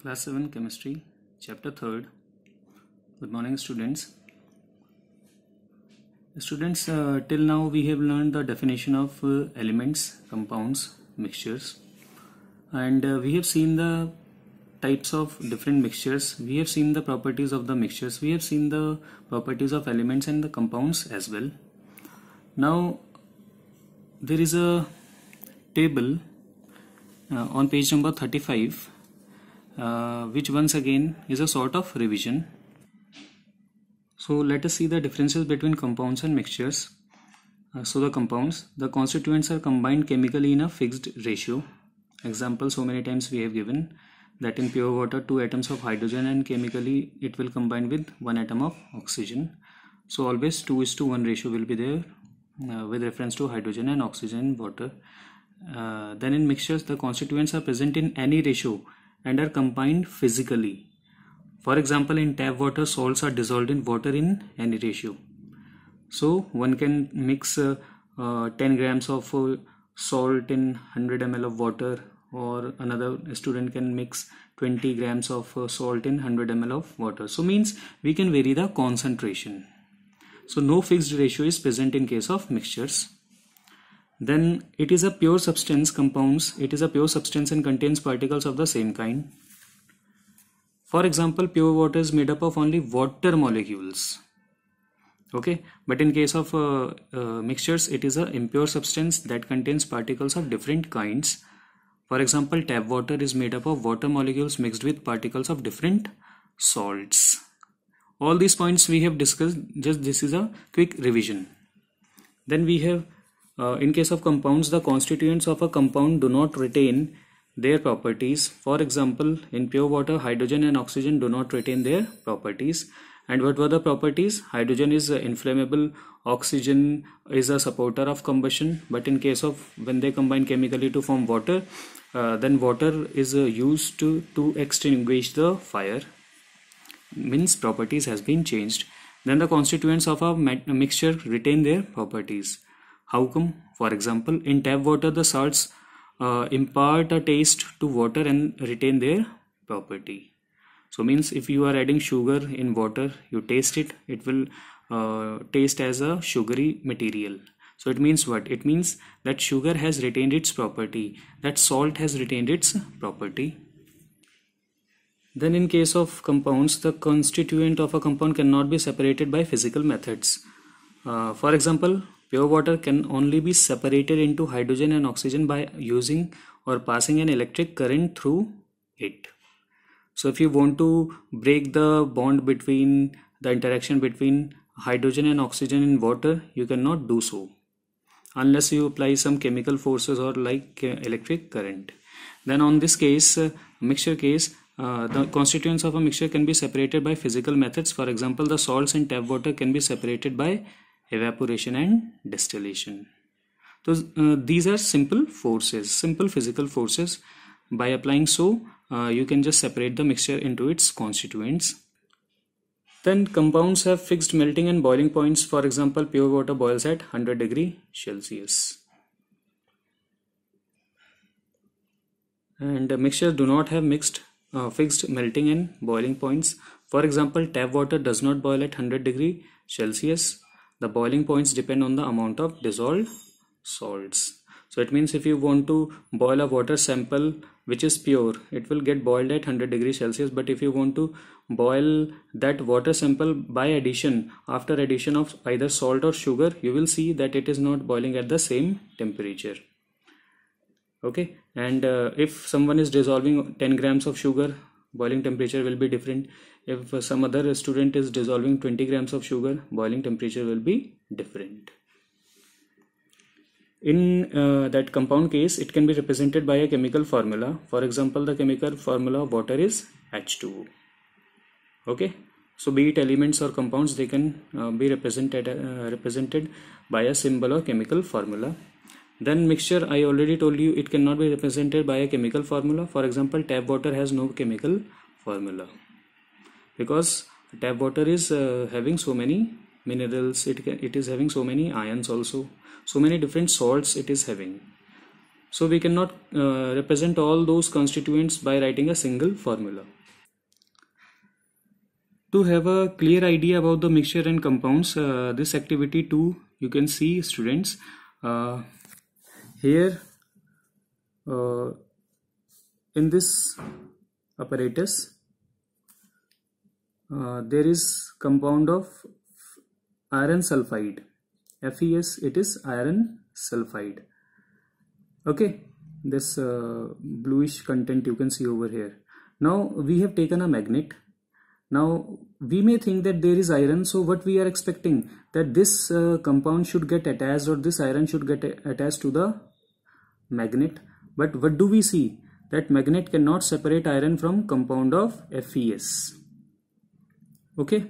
class 7 chemistry chapter 3rd good morning students students uh, till now we have learned the definition of uh, elements compounds mixtures and uh, we have seen the types of different mixtures we have seen the properties of the mixtures we have seen the properties of elements and the compounds as well now there is a table uh, on page number 35 uh, which once again is a sort of revision. So let us see the differences between compounds and mixtures. Uh, so the compounds, the constituents are combined chemically in a fixed ratio. Example so many times we have given that in pure water two atoms of hydrogen and chemically it will combine with one atom of oxygen. So always 2 is to 1 ratio will be there uh, with reference to hydrogen and oxygen water. Uh, then in mixtures the constituents are present in any ratio and are combined physically. For example, in tap water, salts are dissolved in water in any ratio. So one can mix uh, uh, 10 grams of uh, salt in 100 ml of water or another student can mix 20 grams of uh, salt in 100 ml of water. So means we can vary the concentration. So no fixed ratio is present in case of mixtures then it is a pure substance compounds it is a pure substance and contains particles of the same kind for example pure water is made up of only water molecules okay but in case of uh, uh, mixtures it is a impure substance that contains particles of different kinds for example tap water is made up of water molecules mixed with particles of different salts all these points we have discussed just this is a quick revision then we have uh, in case of compounds, the constituents of a compound do not retain their properties. For example, in pure water, hydrogen and oxygen do not retain their properties. And what were the properties? Hydrogen is inflammable, oxygen is a supporter of combustion. But in case of when they combine chemically to form water, uh, then water is uh, used to, to extinguish the fire. Means properties has been changed. Then the constituents of a mixture retain their properties how come? For example, in tap water, the salts uh, impart a taste to water and retain their property. So means if you are adding sugar in water, you taste it, it will uh, taste as a sugary material. So it means what? It means that sugar has retained its property, that salt has retained its property. Then in case of compounds, the constituent of a compound cannot be separated by physical methods. Uh, for example, Pure water can only be separated into hydrogen and oxygen by using or passing an electric current through it. So if you want to break the bond between the interaction between hydrogen and oxygen in water, you cannot do so unless you apply some chemical forces or like uh, electric current. Then on this case, uh, mixture case, uh, the constituents of a mixture can be separated by physical methods. For example, the salts in tap water can be separated by evaporation and distillation so uh, these are simple forces simple physical forces by applying so uh, you can just separate the mixture into its constituents then compounds have fixed melting and boiling points for example pure water boils at 100 degree celsius and mixtures do not have mixed uh, fixed melting and boiling points for example tap water does not boil at 100 degree celsius the boiling points depend on the amount of dissolved salts so it means if you want to boil a water sample which is pure it will get boiled at 100 degrees celsius but if you want to boil that water sample by addition after addition of either salt or sugar you will see that it is not boiling at the same temperature okay and uh, if someone is dissolving 10 grams of sugar boiling temperature will be different if some other student is dissolving 20 grams of sugar boiling temperature will be different in uh, that compound case it can be represented by a chemical formula for example the chemical formula of water is H2O okay so be it elements or compounds they can uh, be represented uh, represented by a symbol or chemical formula then mixture, I already told you it cannot be represented by a chemical formula. For example, tap water has no chemical formula because tap water is uh, having so many minerals, it, it is having so many ions also, so many different salts it is having. So we cannot uh, represent all those constituents by writing a single formula. To have a clear idea about the mixture and compounds, uh, this activity 2, you can see students, uh, here uh, in this apparatus uh, there is compound of iron sulfide FES it is iron sulfide okay this uh, bluish content you can see over here now we have taken a magnet now we may think that there is iron so what we are expecting that this uh, compound should get attached or this iron should get attached to the magnet but what do we see that magnet cannot separate iron from compound of FES okay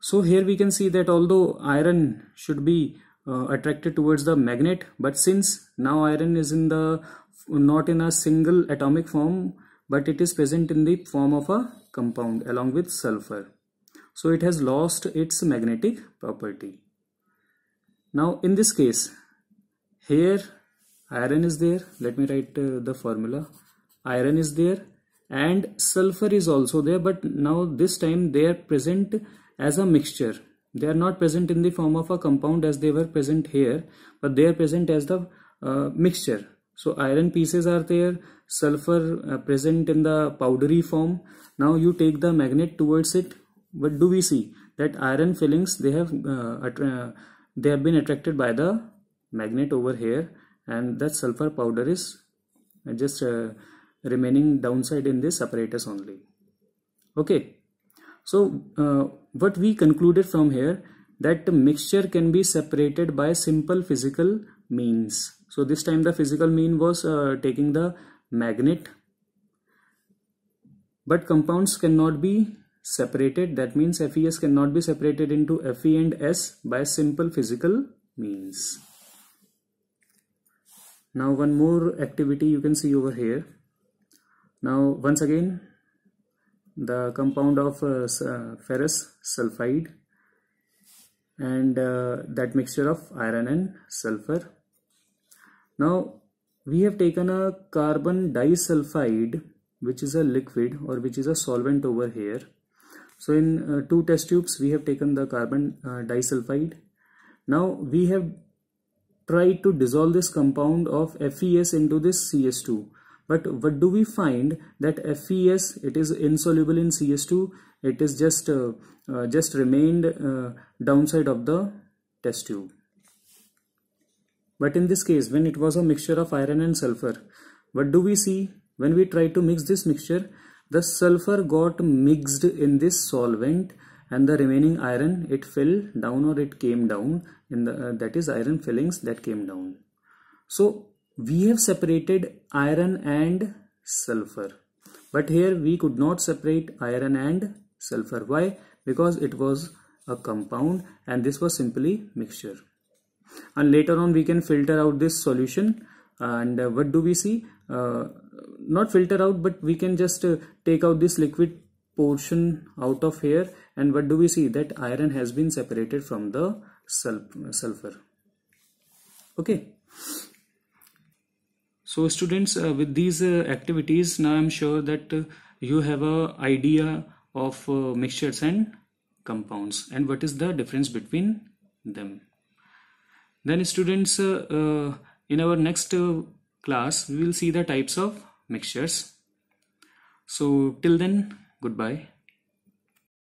so here we can see that although iron should be uh, attracted towards the magnet but since now iron is in the not in a single atomic form but it is present in the form of a compound along with sulfur so it has lost its magnetic property now in this case here iron is there let me write uh, the formula iron is there and sulfur is also there but now this time they are present as a mixture they are not present in the form of a compound as they were present here but they are present as the uh, mixture so iron pieces are there sulfur uh, present in the powdery form now you take the magnet towards it what do we see that iron fillings they have uh, they have been attracted by the magnet over here and that sulfur powder is just uh, remaining downside in this apparatus only okay so uh, what we concluded from here that the mixture can be separated by simple physical means so this time the physical mean was uh, taking the magnet but compounds cannot be separated that means FES cannot be separated into FE and S by simple physical means now one more activity you can see over here now once again the compound of uh, uh, ferrous sulfide and uh, that mixture of iron and sulfur now we have taken a carbon disulfide which is a liquid or which is a solvent over here so in uh, two test tubes we have taken the carbon uh, disulfide now we have try to dissolve this compound of FES into this CS2 but what do we find that FES it is insoluble in CS2 it is just uh, uh, just remained uh, downside of the test tube but in this case when it was a mixture of iron and sulfur what do we see when we try to mix this mixture the sulfur got mixed in this solvent and the remaining iron it fell down or it came down in the uh, that is iron fillings that came down so we have separated iron and sulfur but here we could not separate iron and sulfur why because it was a compound and this was simply mixture and later on we can filter out this solution and uh, what do we see uh, not filter out but we can just uh, take out this liquid portion out of here and what do we see that iron has been separated from the sulfur okay so students uh, with these uh, activities now i'm sure that uh, you have a idea of uh, mixtures and compounds and what is the difference between them then students uh, uh, in our next class we will see the types of mixtures so till then goodbye